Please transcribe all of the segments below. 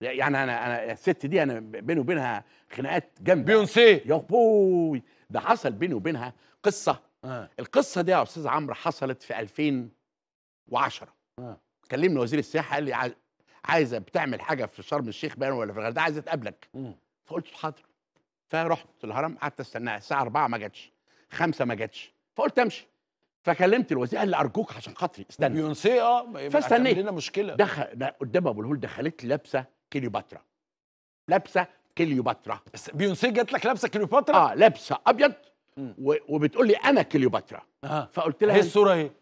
يعني انا انا الست دي انا بيني وبينها خناقات جامده بيونسيه يا بوي ده حصل بيني وبينها قصه آه. القصه دي يا استاذ عمرو حصلت في 2010 آه. كلمني وزير السياحه قال لي عايزه بتعمل حاجه في شرم الشيخ باين ولا في الغردقه عايزه تقابلك فقلت حاضر فرحت الهرم قعدت استناها الساعه 4 ما جاتش 5 ما جاتش فقلت امشي فكلمت الوزير قال لي ارجوك عشان خاطري استنى بيونسيه اه فاستنيت لنا مشكله دخل قدام ابو الهول دخلت لابسه كليوباترا لابسه كليوباترا بس بيونسيه جات لك لابسه كليوباترا اه لابسه ابيض وبتقول لي انا كليوباترا آه. فقلت لها ايه الصوره ايه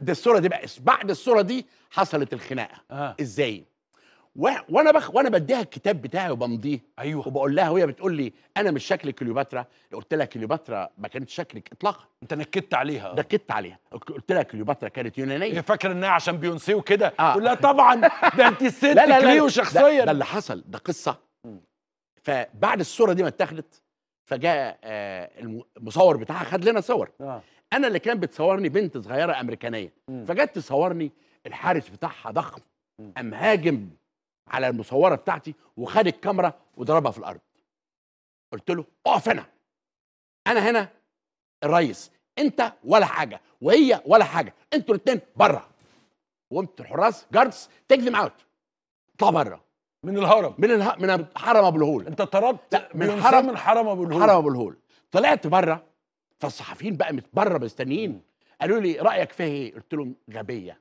ده الصوره دي بقى بعد الصوره دي حصلت الخناقه آه. ازاي وانا بخ وانا بديها الكتاب بتاعي وبمضيه ايوه وبقول لها وهي بتقول لي انا مش شكل كليوباترا قلت لها كليوباترا ما كانت شكلك اطلاقا انت نكدت عليها نكدت عليها قلت لها كليوباترا كانت يونانيه هي فاكره انها عشان بيونسيه وكده آه. تقول لها طبعا ده انت الست كليو شخصيا ده اللي حصل ده قصه فبعد الصوره دي ما اتاخدت فجاء آه المصور بتاعها خد لنا صور آه. انا اللي كانت بتصورني بنت صغيره امريكانيه فجت تصورني الحارس بتاعها ضخم قام هاجم على المصوره بتاعتي وخد الكاميرا وضربها في الارض قلت له اقف هنا انا هنا الريس انت ولا حاجه وهي ولا حاجه انتوا الاثنين بره وقمت الحراس جاردس تيك ذيم اوت اطلع بره من الهرم من الها... من حرم ابو الهول انت طردت من حرم من حرم ابو الهول حرم ابو الهول طلعت بره فالصحفيين بقى متبره مستنيين قالوا لي رايك فيها ايه قلت لهم غبيه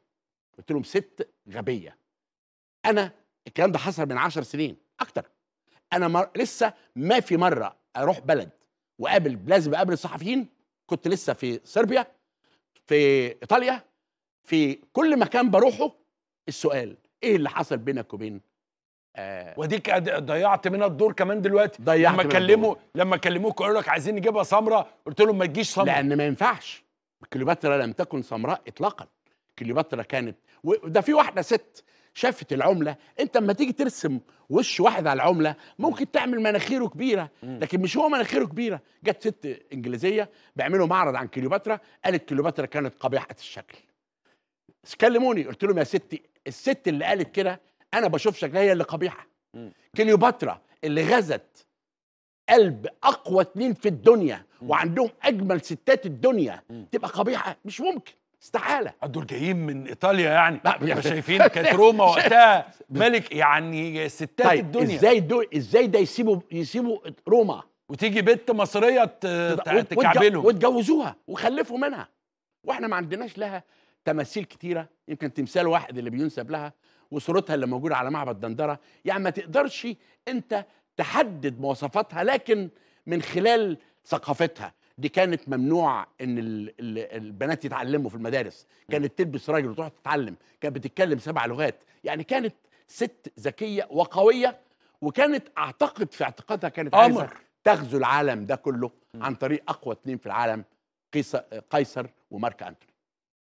قلت لهم ست غبيه انا الكلام ده حصل من 10 سنين اكتر انا مر... لسه ما في مره اروح بلد واقابل لازم اقابل الصحفيين كنت لسه في صربيا في ايطاليا في كل مكان بروحه السؤال ايه اللي حصل بينك وبين آه وديك ضيعت من الدور كمان دلوقتي ضيعت لما كلموا لما كلموك قالوا لك عايزين نجيبها سمراء قلت لهم ما تجيش سمراء لان ما ينفعش كليوباترا لم تكن سمراء اطلاقا كليوباترا كانت وده في واحده ست شافت العمله انت اما تيجي ترسم وش واحد على العمله ممكن تعمل مناخيره كبيره لكن مش هو مناخيره كبيره جت ست انجليزيه بيعملوا معرض عن كليوباترا قالت كليوباترا كانت قبيحه الشكل كلموني قلت لهم يا ستي الست اللي قالت كده انا بشوف شكلها هي اللي قبيحه كليوباترا اللي غزت قلب اقوى اتنين في الدنيا وعندهم اجمل ستات الدنيا تبقى قبيحه مش ممكن استحاله دول جايين من ايطاليا يعني يعني شايفين كانت روما وقتها ملك يعني ستات طيب الدنيا ازاي دول ازاي ده يسيبوا يسيبوا روما وتيجي بنت مصريه تكعبلهم وتجوزوها وخلفوا منها واحنا ما عندناش لها تماثيل كتيره يمكن تمثال واحد اللي بينسب لها وصورتها اللي موجوده على معبد دندره يعني ما تقدرش انت تحدد مواصفاتها لكن من خلال ثقافتها دي كانت ممنوع ان البنات يتعلموا في المدارس كانت تلبس راجل وتروح تتعلم كانت بتتكلم سبع لغات يعني كانت ست ذكيه وقويه وكانت اعتقد في اعتقادها كانت عايزه تغزو العالم ده كله عن طريق اقوى اثنين في العالم قيصر ومارك انتوني